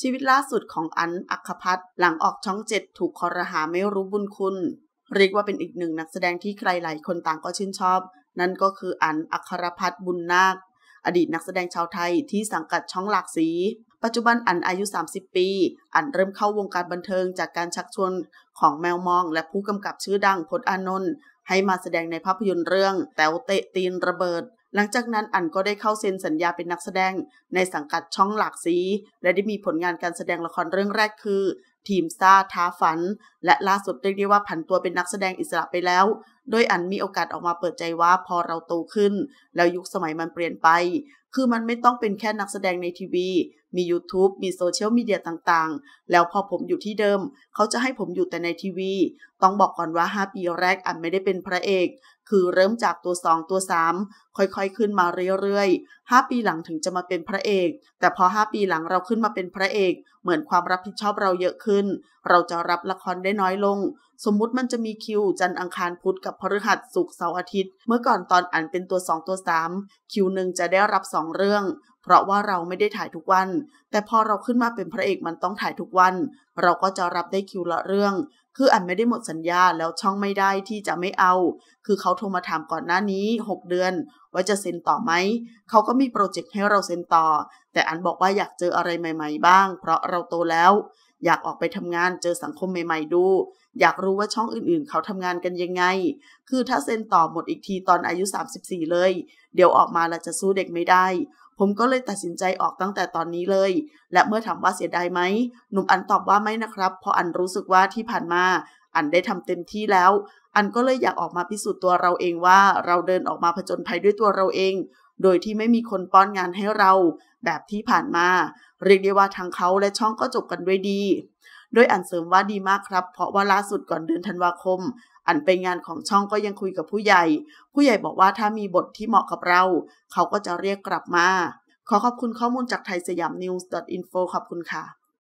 ชีวิตล่าสุดของอัน อัคพัฒหลังออกช่องเจ็ดถูกคอรหาไม่รู้บุญคุณ เรียกว่าเป็นอีกหนึ่งนักแสดงที่ใครหลายคนต่างก็ชื่นชอบ นั่นก็คืออัน อัครพัฒบุญนาค อดีตนักแสดงชาวไทยที่สังกัดช่องหลากสี ปัจจุบันอันอายุ 30 ปี อันเริ่มเข้าวงการบันเทิงจากการชักชวนของแมวมองและผู้กำกับชื่อดังพจน์อานนท์ให้มาแสดงในภาพยนตร์เรื่องแต้วเตะตีนระเบิดหลังจากนั้นอันก็ได้เข้าเซ็นสัญญาเป็นนักแสดงในสังกัดช่องหลากสีและได้มีผลงานการแสดงละครเรื่องแรกคือ ทีมซ่าท้าฝัน และล่าสุดเรียกได้ว่าผันตัวเป็นนักแสดงอิสระไปแล้วโดยอันมีโอกาสออกมาเปิดใจว่าพอเราโตขึ้น แล้วยุคสมัยมันเปลี่ยนไป คือมันไม่ต้องเป็นแค่นักแสดงในทีวี มี YouTube มีโซเชียลมีเดียต่างๆ แล้วพอผมอยู่ที่เดิม เขาจะให้ผมอยู่แต่ในทีวี ต้องบอกก่อนว่า 5 ปีแรกอันไม่ได้เป็นพระเอก คือเริ่มจากตัว 2 ตัว 3 ค่อยๆขึ้นมาเรื่อยๆ5 ปีหลังถึงจะมาเป็นพระเอก แต่พอ 5 ปีหลังเราขึ้นมาเป็นพระเอก เหมือนความรับผิดชอบเราเยอะขึ้น เราจะรับละครได้น้อยลงสมมุติมันจะมีคิวจันอังคารพุธกับพฤหัสศุกร์เสาร์อาทิตย์เมื่อก่อนตอนอ่านเป็นตัว 2 ตัว 3 คิวหนึ่งจะได้รับ2เรื่อง เพราะว่าเราไม่ได้ถ่ายทุกวัน แต่พอเราขึ้นมาเป็นพระเอกมันต้องถ่ายทุกวัน เราก็จะรับได้คิวละเรื่อง คืออ่านไม่ได้หมดสัญญาแล้วช่องไม่ได้ที่จะไม่เอา คือเขาโทรมาถามก่อนหน้านี้6เดือนว่าจะเซ็นต่อไหมเขาก็มีโปรเจกต์ให้เราเซ็นต่อ แต่อันบอกว่าอยากเจออะไรใหม่ๆบ้าง เพราะเราโตแล้วอยากออกไปทำงานเจอสังคมใหม่ ๆดู อยากรู้ว่าช่องอื่นๆเขาทำงานกันยังไง คือถ้าเซ็นต่อหมดอีกทีตอนอายุ 34 เลย เดี๋ยวออกมาแล้วจะสู้เด็กไม่ได้ ผมก็เลยตัดสินใจออกตั้งแต่ตอนนี้เลย และเมื่อถามว่าเสียดายไหมหนุ่มอันตอบว่าไม่นะครับเพราะอันรู้สึกว่าที่ผ่านมาอันได้ทำเต็มที่แล้ว อันก็เลยอยากออกมาพิสูจน์ตัวเราเองว่าเราเดินออกมาผจญภัยด้วยตัวเราเองโดยที่ไม่มีคนป้อนงานให้เรา แบบที่ผ่านมา เรียกได้ว่าทั้งเขาและช่องก็จบกันด้วยดี โดยอันเสริมว่าดีมากครับ เพราะว่าล่าสุดก่อนเดือนธันวาคม อันไปงานของช่องก็ยังคุยกับผู้ใหญ่ ผู้ใหญ่บอกว่าถ้ามีบทที่เหมาะกับเราเขาก็จะเรียกกลับมาขอขอบคุณข้อมูลจากไทยสยามนิวส์ดออทินโฟขอบคุณค่ะ